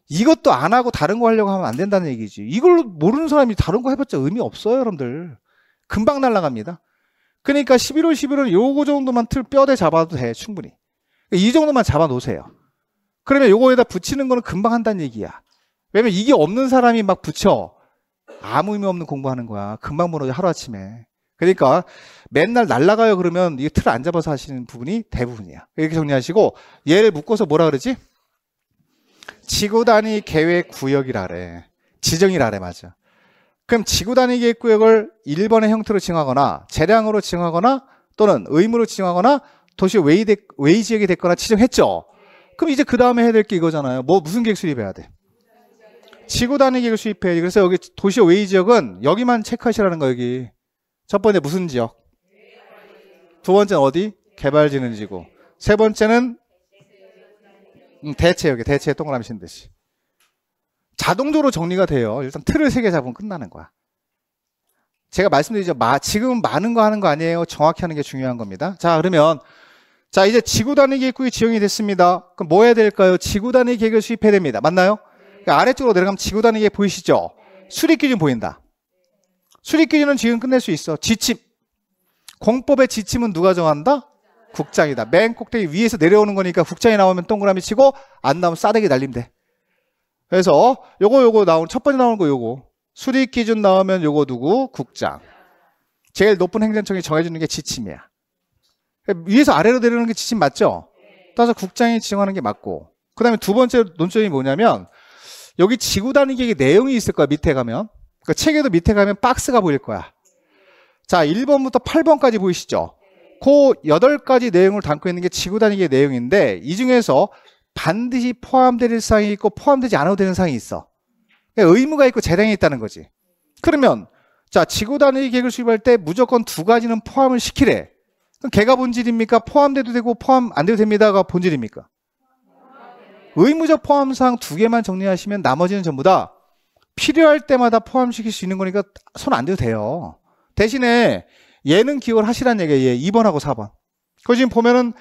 이것도 안 하고 다른 거 하려고 하면 안 된다는 얘기지. 이걸로 모르는 사람이 다른 거 해봤자 의미 없어요, 여러분들. 금방 날라갑니다 그러니까 11월, 11월 요거 정도만 틀 뼈대 잡아도 돼, 충분히. 그러니까 이 정도만 잡아 놓으세요. 그러면 요거에다 붙이는 거는 금방 한다는 얘기야. 왜냐면 이게 없는 사람이 막 붙여. 아무 의미 없는 공부하는 거야. 금방 무너져, 하루아침에. 그러니까 맨날 날라가요 그러면 이 틀을 안 잡아서 하시는 부분이 대부분이야. 이렇게 정리하시고 얘를 묶어서 뭐라 그러지? 지구단위 계획 구역이라 그래. 지정이라 그래 맞아. 그럼 지구단위 계획 구역을 1번의 형태로 정하거나 재량으로 정하거나 또는 의무로 정하거나 도시 외이, 대, 외이 지역이 됐거나 지정했죠. 그럼 이제 그 다음에 해야 될 게 이거잖아요. 뭐 무슨 계획 수립해야 돼? 지구단위 계획 수립해. 야 그래서 여기 도시 외이 지역은 여기만 체크하시라는 거야 여기. 첫 번째 무슨 지역? 두 번째는 어디? 개발지능지구. 세 번째는 음, 대체 여기 대체 동그라미 신 듯이. 자동적으로 정리가 돼요. 일단 틀을 세 개 잡으면 끝나는 거야. 제가 말씀드리죠. 마, 지금 많은 거 하는 거 아니에요. 정확히 하는 게 중요한 겁니다. 자, 그러면 자, 이제 지구 단위 계획이 지정이 됐습니다. 그럼 뭐 해야 될까요? 지구 단위 계획을 수립해야 됩니다. 맞나요? 네. 그러니까 아래쪽으로 내려가면 지구 단위 계획 보이시죠? 네. 수립 기준 보인다. 수리기준은 지금 끝낼 수 있어. 지침. 공법의 지침은 누가 정한다? 국장이다. 맨 꼭대기 위에서 내려오는 거니까 국장이 나오면 동그라미 치고 안 나오면 싸대기 날린대 그래서 요거 요거 나온 첫 번째 나오는 거 요거. 수리 기준 나오면 요거 누구? 국장. 제일 높은 행정청이 정해주는 게 지침이야. 위에서 아래로 내려오는 게 지침 맞죠? 따라서 국장이 지정하는 게 맞고. 그 다음에 두 번째 논점이 뭐냐면 여기 지구 단위계획 내용이 있을 거야 밑에 가면. 그 책에도 밑에 가면 박스가 보일 거야. 자, 1번부터 8번까지 보이시죠? 그 8가지 내용을 담고 있는 게 지구 단위의 내용인데 이 중에서 반드시 포함될 사항이 있고 포함되지 않아도 되는 사항이 있어. 그러니까 의무가 있고 재량이 있다는 거지. 그러면 자, 지구 단위 계획을 수립할 때 무조건 두 가지는 포함을 시키래. 그럼 걔가 본질입니까? 포함돼도 되고 포함 안 돼도 됩니다가 본질입니까? 의무적 포함사항 두 개만 정리하시면 나머지는 전부 다 필요할 때마다 포함시킬 수 있는 거니까 손 안 대도 돼요. 대신에 얘는 기호를 하시란 얘기예요. 얘 예, 2번하고 4번. 그 지금 보면은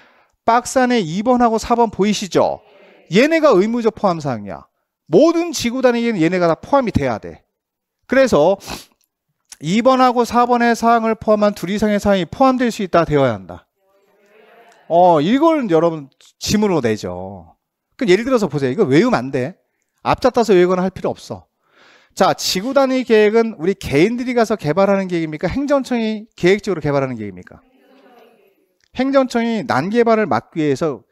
박스 안에 2번하고 4번 보이시죠? 얘네가 의무적 포함 사항이야. 모든 지구 단위에는 얘네가 다 포함이 돼야 돼. 그래서 2번하고 4번의 사항을 포함한 둘 이상의 사항이 포함될 수 있다 되어야 한다. 어, 이걸 여러분 짐으로 내죠. 그럼 그러니까 예를 들어서 보세요. 이거 외우면 안 돼. 앞잡다서 외우거나 할 필요 없어. 자, 지구 단위 계획은 우리 개인들이 가서 개발하는 계획입니까? 행정청이 계획적으로 개발하는 계획입니까? 행정청이 난 개발을 막기 위해서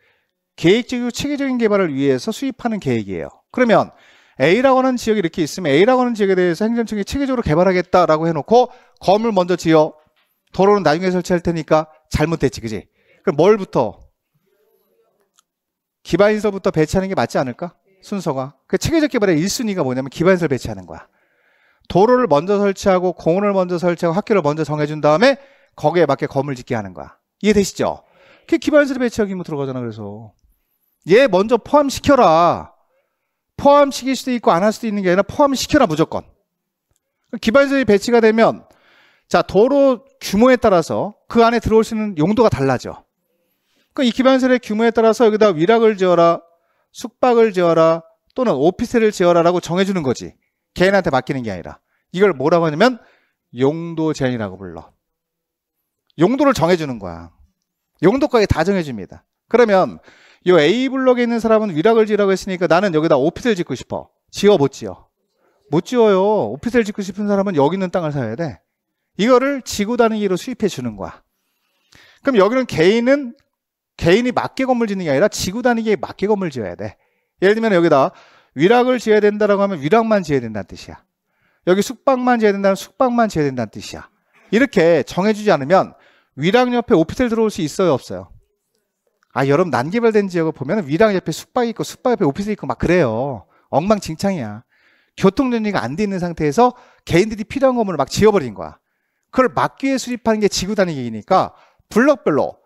계획적이고 체계적인 개발을 위해서 수입하는 계획이에요. 그러면 A라고 하는 지역이 이렇게 있으면 A라고 하는 지역에 대해서 행정청이 체계적으로 개발하겠다라고 해놓고 검을 먼저 지어 도로는 나중에 설치할 테니까 잘못됐지 그지? 그럼 뭘부터? 기반시서부터 배치하는 게 맞지 않을까? 순서가. 그 체계적 개발의 1순위가 뭐냐면 기반설 배치하는 거야. 도로를 먼저 설치하고 공원을 먼저 설치하고 학교를 먼저 정해준 다음에 거기에 맞게 건물 짓게 하는 거야. 이해되시죠? 그게 기반설 배치하기 임 들어가잖아, 그래서. 얘 먼저 포함시켜라. 포함시킬 수도 있고 안 할 수도 있는 게 아니라 포함시켜라, 무조건. 기반설이 배치가 되면 자, 도로 규모에 따라서 그 안에 들어올 수 있는 용도가 달라져. 그이 기반설의 규모에 따라서 여기다 위락을 지어라, 숙박을 지어라 또는 오피스를 지어라라고 정해주는 거지. 개인한테 맡기는 게 아니라. 이걸 뭐라고 하냐면 용도 제한이라고 불러. 용도를 정해주는 거야. 용도까지 다 정해줍니다. 그러면 이 A 블럭에 있는 사람은 위락을 지으라고 했으니까 나는 여기다 오피스를 짓고 싶어. 지어 못 지어? 못 지어요. 오피스를 짓고 싶은 사람은 여기 있는 땅을 사야 돼. 이거를 지구 단위로 수입해 주는 거야. 그럼 여기는 개인은 개인이 맞게 건물 짓는 게 아니라 지구 단위에 맞게 건물 지어야 돼. 예를 들면 여기다 위락을 지어야 된다라고 하면 위락만 지어야 된다는 뜻이야. 여기 숙박만 지어야 된다는 숙박만 지어야 된다는 뜻이야. 이렇게 정해주지 않으면 위락 옆에 오피텔 들어올 수 있어요, 없어요? 아, 여러분 난개발된 지역을 보면 위락 옆에 숙박이 있고 숙박 옆에 오피스텔 있고 막 그래요. 엉망진창이야. 교통정리가 안 돼 있는 상태에서 개인들이 필요한 건물을 막 지어버린 거야. 그걸 막기 위해 수립하는 게 지구 단위이니까 계 블럭별로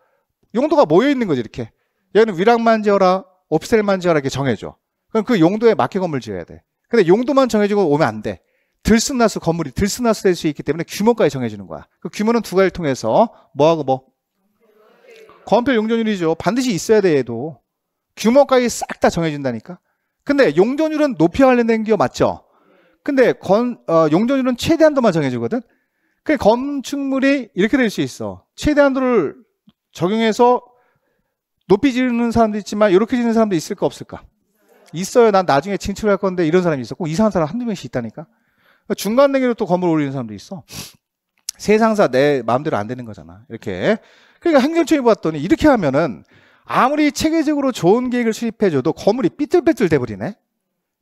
용도가 모여 있는 거지 이렇게. 얘는 위락만 지어라, 옵셀만 지어라 이렇게 정해줘. 그럼 그 용도에 맞게 건물 지어야 돼. 근데 용도만 정해지고 오면 안 돼. 들쓴나수 건물이 들쓴나수될수 있기 때문에 규모까지 정해지는 거야. 그 규모는 두 가지를 통해서 뭐하고 뭐 건폐 용적률이죠 반드시 있어야 돼 얘도. 규모까지 싹 다 정해진다니까. 근데 용적률은 높이 관련된 게 맞죠? 근데 건 어, 용적률은 최대한도만 정해지거든. 그 건축물이 이렇게 될 수 있어. 최대한도를 적용해서 높이 지르는 사람도 있지만 이렇게 지르는 사람도 있을까 없을까? 있어요. 난 나중에 진출할 건데 이런 사람이 있었고 이상한 사람 한두 명씩 있다니까. 중간 단기로또 건물 올리는 사람도 있어. 세상사 내 마음대로 안 되는 거잖아. 이렇게. 그러니까 행정처이 봤더니 이렇게 하면은 아무리 체계적으로 좋은 계획을 수립해줘도 건물이 삐뚤빼뚤 돼버리네.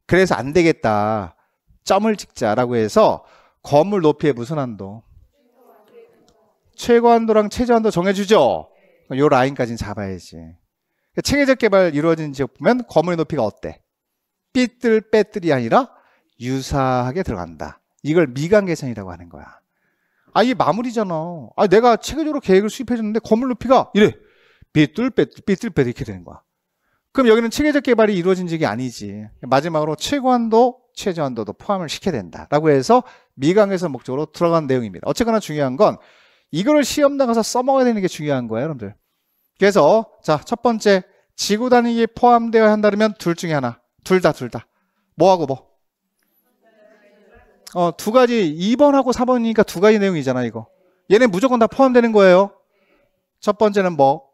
그래서 안 되겠다. 점을 찍자라고 해서 건물 높이의 무슨 한도? 최고 한도랑 최저 한도 정해주죠. 요 라인까지는 잡아야지. 체계적 그러니까 개발 이루어진 지역 보면 건물의 높이가 어때? 삐뚤 빼뚤이 아니라 유사하게 들어간다. 이걸 미관 개선이라고 하는 거야. 아, 이게 마무리잖아. 아, 내가 체계적으로 계획을 수립해줬는데 건물 높이가 이래. 삐뚤 빼뚤, 삐뚤 빼뚤 이렇게 되는 거야. 그럼 여기는 체계적 개발이 이루어진 지역이 아니지. 마지막으로 최고한도, 최저한도도 포함을 시켜야 된다. 라고 해서 미관에서 목적으로 들어간 내용입니다. 어쨌거나 중요한 건 이거를 시험 나가서 써먹어야 되는 게 중요한 거예요, 여러분들. 그래서 자, 첫 번째 지구 단위에 포함되어야 한다면 둘 중에 하나. 둘 다, 둘 다. 뭐하고 뭐? 어, 두 가지, 2번하고 4번이니까 두 가지 내용이잖아, 이거. 얘네 무조건 다 포함되는 거예요. 첫 번째는 뭐?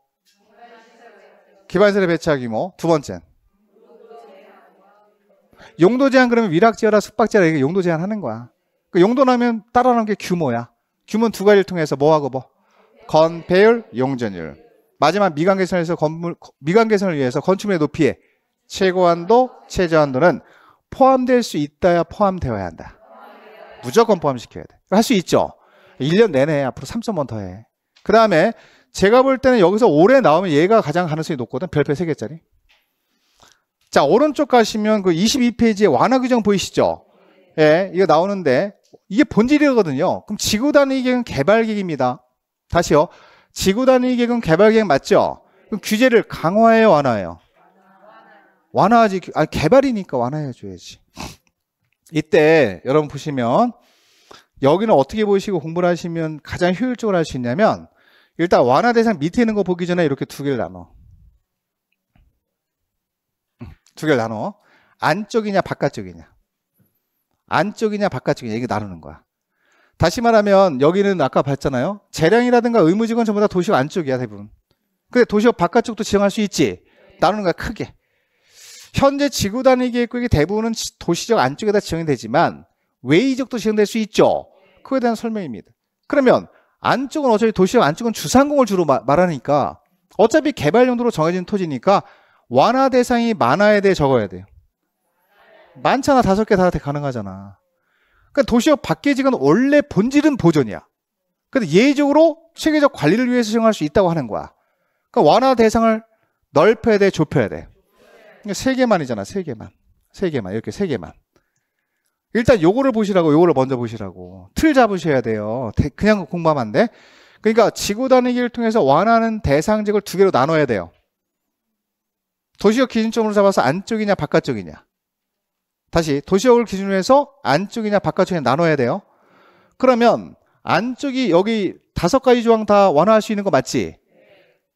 기반시설의 배치하기 뭐? 두 번째. 용도 제한 그러면 위락 제어라 숙박 제어라 이게 용도 제한하는 거야. 그 용도 나면 따라나는 게 규모야. 규문 두 가지를 통해서 뭐하고 뭐? 건폐율, 용전율. 마지막 미관개선에서 건물, 미관개선을 위해서 건축물의 높이에 최고한도, 최저한도는 포함될 수 있다야 포함되어야 한다. 무조건 포함시켜야 돼. 할 수 있죠? 1년 내내 앞으로 3점만 더 해. 그 다음에 제가 볼 때는 여기서 올해 나오면 얘가 가장 가능성이 높거든. 별표 3개짜리. 자, 오른쪽 가시면 그 22페이지에 완화 규정 보이시죠? 예, 이거 나오는데 이게 본질이거든요. 그럼 지구 단위 계획은 개발 계획입니다. 다시요. 지구 단위 계획은 개발 계획 맞죠? 그럼 규제를 강화해요, 완화해요? 완화하지. 아, 개발이니까 완화해줘야지. 이때 여러분 보시면 여기는 어떻게 보시고 공부를 하시면 가장 효율적으로 할 수 있냐면 일단 완화 대상 밑에 있는 거 보기 전에 이렇게 두 개를 나눠. 두 개를 나눠. 안쪽이냐 바깥쪽이냐. 안쪽이냐 바깥쪽이냐 이게 나누는 거야. 다시 말하면 여기는 아까 봤잖아요. 재량이라든가 의무직원 전부 다 도시역 안쪽이야 대부분. 근데 도시역 바깥쪽도 지정할 수 있지. 나누는 거야 크게. 현재 지구 단위 계획 구역이 대부분은 도시적 안쪽에다 지정이 되지만 외의적도 지정될 수 있죠. 그에 대한 설명입니다. 그러면 안쪽은 어차피 도시역 안쪽은 주상공을 주로 말하니까 어차피 개발 용도로 정해진 토지니까 완화 대상이 많아야 돼 적어야 돼요. 많잖아. 다섯 개, 다섯 개 가능하잖아. 그러니까 도시역 밖의 지은 원래 본질은 보존이야. 근데 예의적으로 체계적 관리를 위해서 시행할 수 있다고 하는 거야. 그러니까 완화 대상을 넓혀야 돼, 좁혀야 돼. 그니까세 개만이잖아, 세 개만. 세 개만, 이렇게 세 개만. 일단 요거를 보시라고, 요거를 먼저 보시라고. 틀 잡으셔야 돼요. 그냥 공부하면 안 돼. 그러니까 지구 단위기를 통해서 완화하는 대상직을 두 개로 나눠야 돼요. 도시적 기준점으로 잡아서 안쪽이냐, 바깥쪽이냐. 다시 도시역을 기준으로 해서 안쪽이냐 바깥쪽이냐 나눠야 돼요. 그러면 안쪽이 여기 다섯 가지 조항 다 완화할 수 있는 거 맞지?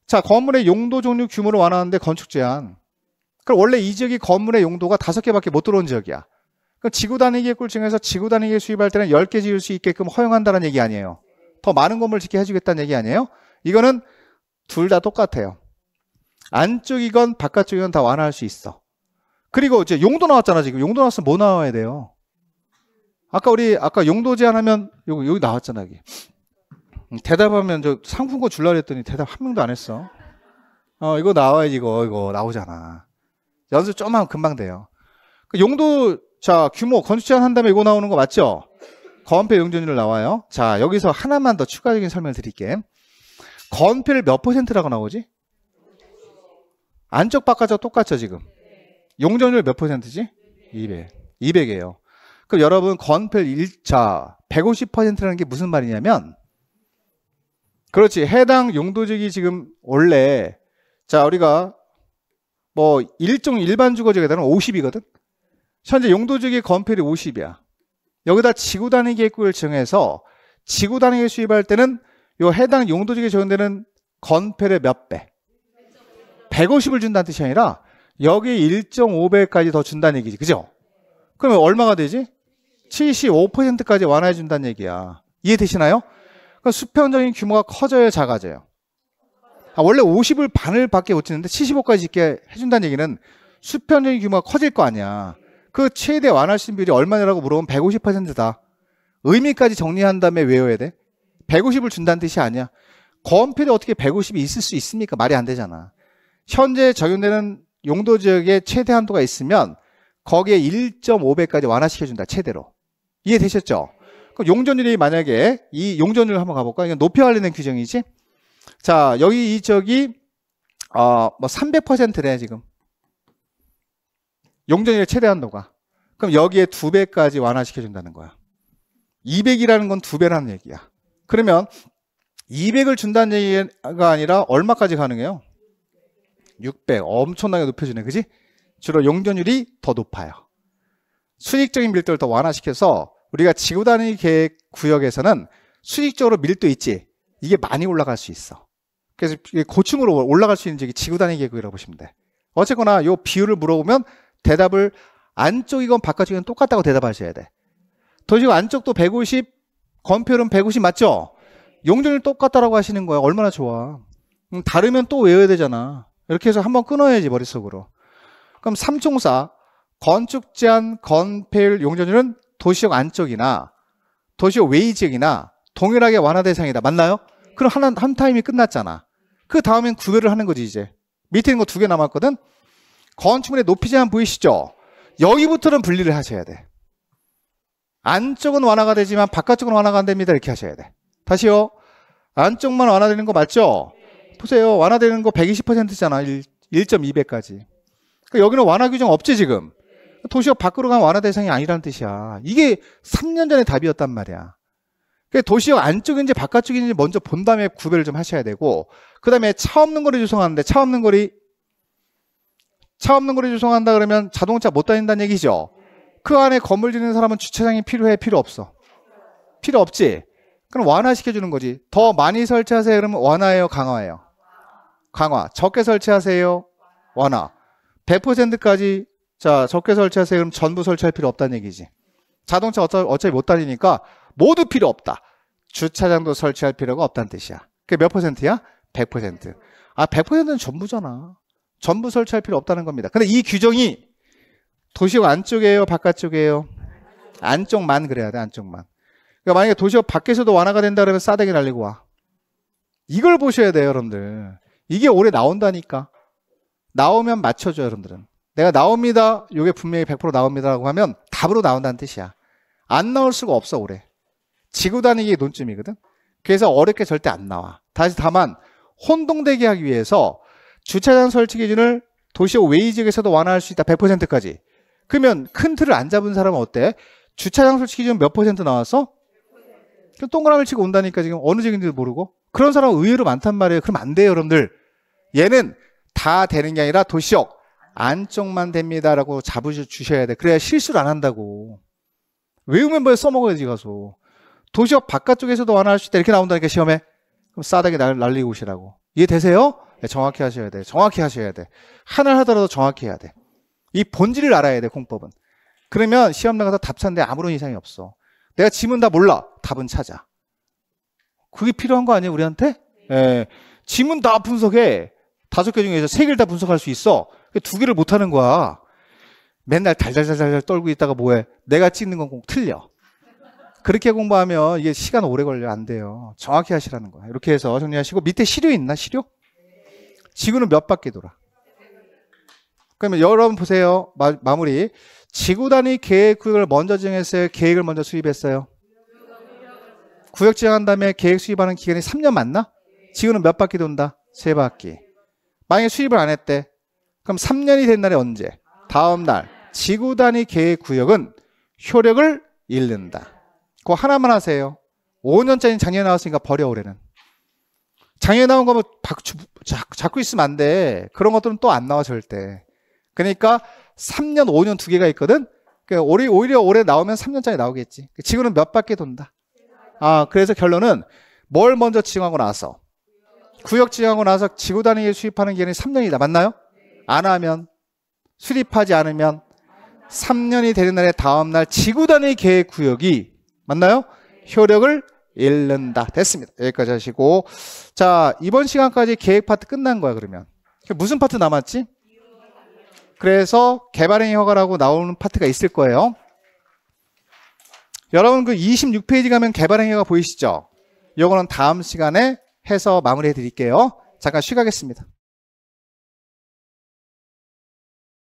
자, 건물의 용도 종류 규모를 완화하는데 건축 제한. 그럼 원래 이 지역이 건물의 용도가 다섯 개밖에 못 들어온 지역이야. 그럼 지구 단위기의 꿀증에서 지구 단위 계획 수입할 때는 열 개 지을 수 있게끔 허용한다는 얘기 아니에요. 더 많은 건물 짓게 해주겠다는 얘기 아니에요? 이거는 둘 다 똑같아요. 안쪽이건 바깥쪽이건 다 완화할 수 있어. 그리고 이제 용도 나왔잖아 지금 용도 나왔으면 뭐 나와야 돼요? 아까 우리 아까 용도 제한하면 여기, 여기 나왔잖아 여기 음, 대답하면 저 상품권 줄라 그랬더니 대답 한 명도 안 했어. 어 이거 나와야지 이거 이거 나오잖아. 연습 좀 하면 금방 돼요. 그 용도 자 규모 건축 제한 한 다음에 이거 나오는 거 맞죠? 건폐 용적률 나와요. 자 여기서 하나만 더 추가적인 설명을 드릴게. 건폐를 몇 퍼센트라고 나오지? 안쪽 바깥쪽 똑같죠 지금. 용적률 몇 퍼센트지? 200. 200이에요. 그럼 여러분 건폐율 1차 150%라는 게 무슨 말이냐면 그렇지 해당 용도직이 지금 원래 자 우리가 뭐 일종 일반 주거지에 대한 50이거든 현재 용도직의 건폐율이 50이야 여기다 지구 단위 계획을 구 정해서 지구 단위에 수입할 때는 요 해당 용도직에 적용되는 건폐율의몇 배? 150을 준다는 뜻이 아니라 여기 1.5배까지 더 준다는 얘기지. 그죠? 그러면 얼마가 되지? 75%까지 완화해 준다는 얘기야. 이해되시나요? 그러니까 수평적인 규모가 커져야 작아져요? 아, 원래 50을 반을 밖에 못 짓는데 75까지 짓게 해준다는 얘기는 수평적인 규모가 커질 거 아니야. 그 최대 완화신 비율이 얼마냐라고 물어보면 150%다. 의미까지 정리한 다음에 외워야 돼. 150을 준다는 뜻이 아니야. 건필에 어떻게 150이 있을 수 있습니까? 말이 안 되잖아. 현재 적용되는 용도 지역에 최대 한도가 있으면 거기에 1.5배까지 완화시켜준다 최대로 이해되셨죠? 그럼 용전율이 만약에 이 용전률 한번 가볼까? 이건 높여 알리는 규정이지. 자 여기 이 저기 어뭐 300%래 지금 용전율의 최대 한도가 그럼 여기에 두 배까지 완화시켜준다는 거야. 200이라는 건 두 배라는 얘기야. 그러면 200을 준다는 얘기가 아니라 얼마까지 가능해요? 600 엄청나게 높여주네 그지? 주로 용전율이더 높아요 수익적인 밀도를 더 완화시켜서 우리가 지구 단위 계획 구역에서는 수익적으로 밀도 있지 이게 많이 올라갈 수 있어 그래서 고층으로 올라갈 수 있는 지 지구 단위 계획이라고 보시면 돼 어쨌거나 요 비율을 물어보면 대답을 안쪽이건 바깥쪽이건 똑같다고 대답하셔야 돼 도시구 안쪽도 150 건표율은 150 맞죠? 용전율 똑같다라고 하시는 거야 얼마나 좋아 음, 다르면 또 외워야 되잖아 이렇게 해서 한번 끊어야지 머릿속으로. 그럼 삼총사 건축 제한 건폐율 용적률은 도시역 안쪽이나 도시역 외 지역이나 동일하게 완화 대상이다. 맞나요? 그럼 하나 한 타임이 끝났잖아. 그 다음엔 구별을 하는 거지 이제. 밑에 있는 거 두 개 남았거든. 건축물의 높이 제한 보이시죠? 여기부터는 분리를 하셔야 돼. 안쪽은 완화가 되지만 바깥쪽은 완화가 안 됩니다. 이렇게 하셔야 돼. 다시요. 안쪽만 완화되는 거 맞죠? 보세요. 완화되는 거 120%잖아. 1.2배까지. 그러니까 여기는 완화 규정 없지 지금. 도시역 밖으로 가간 완화 대상이 아니라는 뜻이야. 이게 3년 전에 답이었단 말이야. 그러니까 도시역 안쪽인지 바깥쪽인지 먼저 본 다음에 구별을 좀 하셔야 되고 그 다음에 차 없는 거리 조성하는데 차 없는 거리 차 없는 거리 조성한다 그러면 자동차 못 다닌다는 얘기죠. 그 안에 건물 짓는 사람은 주차장이 필요해 필요 없어. 필요 없지. 그럼 완화시켜주는 거지. 더 많이 설치하세요. 그러면 완화해요강화해요 강화. 적게 설치하세요. 완화. 100%까지 자 적게 설치하세요. 그럼 전부 설치할 필요 없다는 얘기지. 자동차 어차피, 어차피 못달리니까 모두 필요 없다. 주차장도 설치할 필요가 없다는 뜻이야. 그게 몇 퍼센트야? 100%. 아 100%는 전부잖아. 전부 설치할 필요 없다는 겁니다. 근데 이 규정이 도시역 안쪽에요바깥쪽에요 안쪽만 그래야 돼. 안쪽만. 그러니까 만약에 도시역 밖에서도 완화가 된다 그러면 싸대기 날리고 와. 이걸 보셔야 돼요, 여러분들. 이게 올해 나온다니까. 나오면 맞춰줘, 여러분들은. 내가 나옵니다. 요게 분명히 100% 나옵니다라고 하면 답으로 나온다는 뜻이야. 안 나올 수가 없어, 올해. 지구 다니기 논점이거든. 그래서 어렵게 절대 안 나와. 다시 다만 혼동되게 하기 위해서 주차장 설치 기준을 도시의 이지역에서도 완화할 수 있다. 100%까지. 그러면 큰 틀을 안 잡은 사람은 어때? 주차장 설치 기준 몇 퍼센트 나왔어? 그 동그라미를 치고 온다니까 지금 어느 지역인지도 모르고 그런 사람 의외로 많단 말이에요. 그럼 안 돼요, 여러분들. 얘는 다 되는 게 아니라 도시역 안쪽만 됩니다라고 잡으셔야 돼. 그래야 실수를 안 한다고. 외우면 뭐 써먹어야지 가서. 도시역 바깥쪽에서도 완화할수 있다 이렇게 나온다니까 시험에. 그럼 싸다게 날, 날리고 오시라고. 이해되세요? 네, 정확히 하셔야 돼. 정확히 하셔야 돼. 하나를 하더라도 정확히 해야 돼. 이 본질을 알아야 돼, 공법은. 그러면 시험 나가서 답 찾는데 아무런 이상이 없어. 내가 지문 다 몰라. 답은 찾아. 그게 필요한 거 아니에요, 우리한테? 예. 지문 다 분석해. 다섯 개 중에서 세 개를 다 분석할 수 있어. 두 개를 못 하는 거야. 맨날 달달달달 떨고 있다가 뭐해? 내가 찍는 건 꼭 틀려. 그렇게 공부하면 이게 시간 오래 걸려 안 돼요. 정확히 하시라는 거야. 이렇게 해서 정리하시고 밑에 시료 있나 시료? 지구는 몇 바퀴 돌아? 그러면 여러분 보세요. 마, 무리 지구 단위 계획을 먼저 정했어요. 계획을 먼저 수립했어요. 구역 지정한 다음에 계획 수립하는 기간이 3년 맞나? 지구는 몇 바퀴 돈다? 3 바퀴. 만약에 수입을안 했대. 그럼 3년이 된 날이 언제? 다음 날. 지구 단위 계획 구역은 효력을 잃는다. 그거 하나만 하세요. 5년짜리 작년에 나왔으니까 버려 올해는. 작년에 나온 거면 뭐 자꾸 있으면 안 돼. 그런 것들은 또 안 나와 절대. 그러니까 3년, 5년 두 개가 있거든. 그러니까 오히려 올해 나오면 3년짜리 나오겠지. 그러니까 지구는 몇 바퀴 돈다. 아, 그래서 결론은 뭘 먼저 지정하고 나서 구역 지정하고 나서 지구 단위에 수입하는 기간이 3년이다. 맞나요? 안 하면 수립하지 않으면 3년이 되는 날에 다음 날 지구 단위 계획 구역이 맞나요? 효력을 잃는다. 됐습니다. 여기까지 하시고 자, 이번 시간까지 계획 파트 끝난 거야, 그러면. 무슨 파트 남았지? 그래서 개발행위 허가라고 나오는 파트가 있을 거예요. 여러분 그 26페이지 가면 개발 행위가 보이시죠? 이거는 다음 시간에 해서 마무리해 드릴게요. 잠깐 쉬가겠습니다.